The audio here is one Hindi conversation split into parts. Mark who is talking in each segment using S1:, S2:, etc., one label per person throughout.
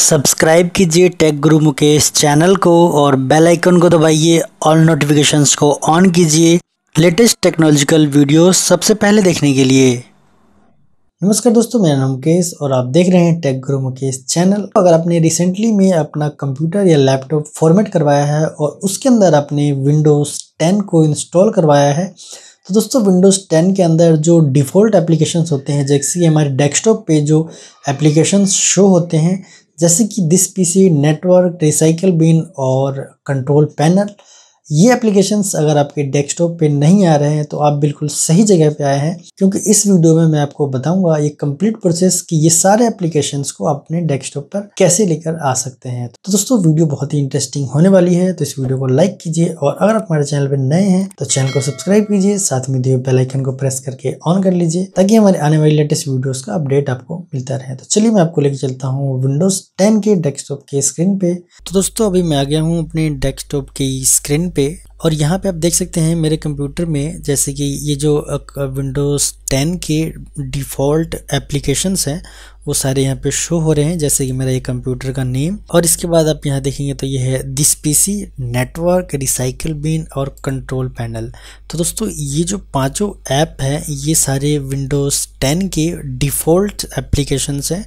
S1: सब्सक्राइब कीजिए टेक गुरु मुकेश चैनल को और बेल आइकन को दबाइए ऑल नोटिफिकेशंस को ऑन कीजिए लेटेस्ट टेक्नोलॉजिकल वीडियो सबसे पहले देखने के लिए नमस्कार दोस्तों मेरा नाम मुकेश और आप देख रहे हैं टेक गुरु मुकेश चैनल अगर आपने रिसेंटली में अपना कंप्यूटर या लैपटॉप फॉर्मेट करवाया है और उसके अंदर आपने विंडोज़ टेन को इंस्टॉल करवाया है तो दोस्तों विंडोज़ 10 के अंदर जो डिफ़ॉल्ट एप्लीकेशंस होते हैं जैसे कि हमारे डेस्कटॉप पे जो एप्लीकेशंस शो होते हैं जैसे कि this PC network recycle bin और कंट्रोल पैनल ये एप्लीकेशंस अगर आपके डेस्कटॉप पे नहीं आ रहे हैं तो आप बिल्कुल सही जगह पे आए हैं क्योंकि इस वीडियो में मैं आपको बताऊंगा ये कंप्लीट प्रोसेस कि ये सारे एप्लीकेशंस को अपने डेस्कटॉप पर कैसे लेकर आ सकते हैं तो दोस्तों वीडियो बहुत ही इंटरेस्टिंग होने वाली है तो इस वीडियो को लाइक कीजिए और अगर आप हमारे चैनल पर नए हैं तो चैनल को सब्सक्राइब कीजिए साथ में दिए बेलाइकन को प्रेस करके ऑन कर लीजिए ताकि हमारे आने वाली लेटेस्ट वीडियोज़ का अपडेट आपको मिलता रहे तो चलिए मैं आपको लेकर चलता हूँ विंडोज टेन के डेस्कटॉप के स्क्रीन पे तो दोस्तों अभी मैं आ गया हूँ अपने डेस्कटॉप की स्क्रीन पे पे और यहाँ पे आप देख सकते हैं मेरे कंप्यूटर में जैसे कि ये जो विंडोज़ 10 के डिफ़ॉल्ट एप्लीकेशंस हैं वो सारे यहाँ पे शो हो रहे हैं जैसे कि मेरा ये कंप्यूटर का नेम और इसके बाद आप यहाँ देखेंगे तो ये है this PC network recycle bin और कंट्रोल पैनल तो दोस्तों ये जो पांचों ऐप है ये सारे विंडोज़ 10 के डिफ़ॉल्ट एप्लीकेशंस हैं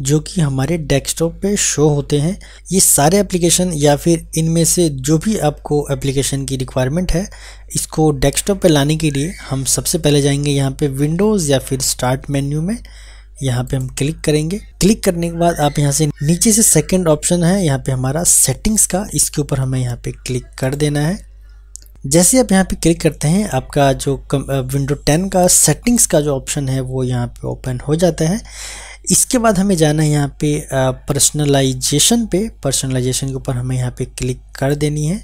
S1: जो कि हमारे डेस्कटॉप पे शो होते हैं ये सारे एप्लीकेशन या फिर इनमें से जो भी आपको एप्लीकेशन की रिक्वायरमेंट है इसको डेस्कटॉप पे लाने के लिए हम सबसे पहले जाएंगे यहाँ पे विंडोज़ या फिर स्टार्ट मेन्यू में यहाँ पे हम क्लिक करेंगे क्लिक करने के बाद आप यहाँ से नीचे से सेकंड ऑप्शन है यहाँ पे हमारा सेटिंग्स का इसके ऊपर हमें यहाँ पे क्लिक कर देना है जैसे आप यहाँ पे क्लिक करते हैं आपका जो विंडो टेन का सेटिंग्स का जो ऑप्शन है वो यहाँ पे ओपन हो जाता है इसके बाद हमें जाना है यहाँ पे पर्सनलाइजेशन पे पर्सनलाइजेशन के ऊपर हमें यहाँ पे क्लिक कर देनी है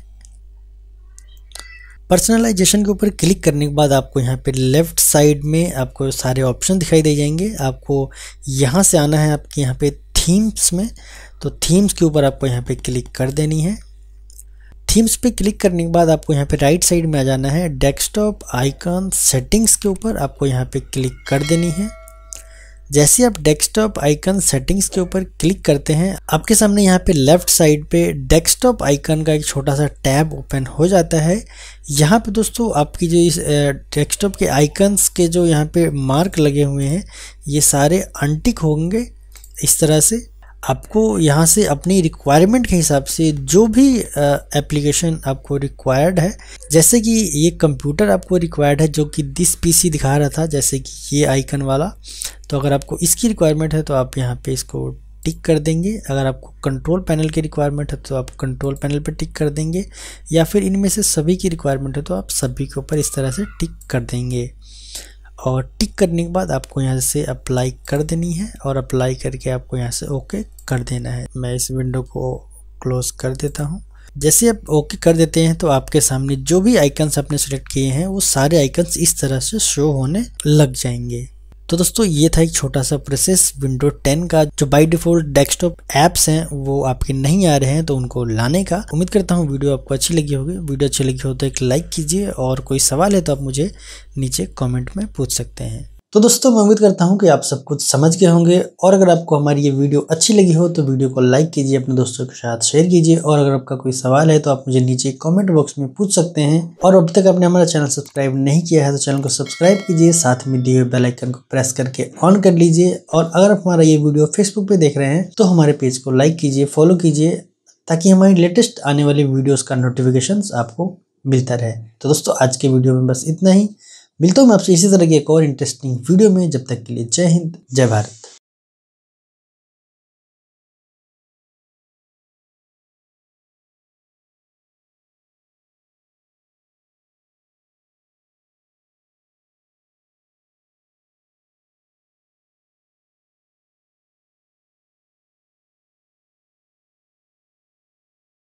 S1: पर्सनलाइजेशन के ऊपर क्लिक करने के बाद आपको यहाँ पे लेफ़्ट साइड में आपको सारे ऑप्शन दिखाई दे जाएंगे आपको यहाँ से आना है आपके यहाँ पे थीम्स में तो थीम्स के ऊपर आपको यहाँ पे क्लिक कर देनी है थीम्स पे क्लिक करने के बाद आपको यहाँ पे राइट साइड में आ जाना है डेस्कटॉप आइकन सेटिंग्स के ऊपर आपको यहाँ पे क्लिक कर देनी है जैसे आप डेस्कटॉप आइकन सेटिंग्स के ऊपर क्लिक करते हैं आपके सामने यहाँ पे लेफ्ट साइड पे डेस्कटॉप आइकन का एक छोटा सा टैब ओपन हो जाता है यहाँ पे दोस्तों आपकी जो इस डेस्कटॉप के आइकन्स के जो यहाँ पे मार्क लगे हुए हैं ये सारे अनटिक होंगे इस तरह से आपको यहाँ से अपनी रिक्वायरमेंट के हिसाब से जो भी एप्लीकेशन आपको रिक्वायर्ड है जैसे कि ये कंप्यूटर आपको रिक्वायर्ड है जो कि दिस पीसी दिखा रहा था जैसे कि ये आइकन वाला तो अगर आपको इसकी रिक्वायरमेंट है तो आप यहाँ पे इसको टिक कर देंगे अगर आपको कंट्रोल पैनल की रिक्वायरमेंट है तो आप कंट्रोल पैनल पर टिक कर देंगे या फिर इनमें से सभी की रिक्वायरमेंट है तो आप सभी के ऊपर इस तरह से टिक कर देंगे और टिक करने के बाद आपको यहाँ से अप्लाई कर देनी है और अप्लाई करके आपको यहाँ से ओके कर देना है मैं इस विंडो को क्लोज कर देता हूँ जैसे आप ओके कर देते हैं तो आपके सामने जो भी आइकन्स आपने सेलेक्ट किए हैं वो सारे आइकन्स इस तरह से शो होने लग जाएंगे तो दोस्तों ये था एक छोटा सा प्रोसेस विंडो 10 का जो बाई डिफॉल्ट डेस्कटॉप एप्स हैं वो आपके नहीं आ रहे हैं तो उनको लाने का उम्मीद करता हूँ वीडियो आपको अच्छी लगी होगी वीडियो अच्छी लगी हो तो एक लाइक कीजिए और कोई सवाल है तो आप मुझे नीचे कॉमेंट में पूछ सकते हैं तो दोस्तों मैं उम्मीद करता हूँ कि आप सब कुछ समझ गए होंगे और अगर आपको हमारी ये वीडियो अच्छी लगी हो तो वीडियो को लाइक कीजिए अपने दोस्तों के साथ शेयर कीजिए और अगर आपका कोई सवाल है तो आप मुझे नीचे कमेंट बॉक्स में पूछ सकते हैं और अब तक आपने हमारा चैनल सब्सक्राइब नहीं किया है तो चैनल को सब्सक्राइब कीजिए साथ में दिए हुए बेलाइकन को प्रेस करके ऑन कर लीजिए और अगर आप हमारा ये वीडियो फेसबुक पर देख रहे हैं तो हमारे पेज को लाइक कीजिए फॉलो कीजिए ताकि हमारी लेटेस्ट आने वाली वीडियोज़ का नोटिफिकेशन आपको मिलता रहे तो दोस्तों आज के वीडियो में बस इतना ही मिलता हूँ मैं आपसे इसी तरह की एक और इंटरेस्टिंग वीडियो में जब तक के लिए जय हिंद जय भारत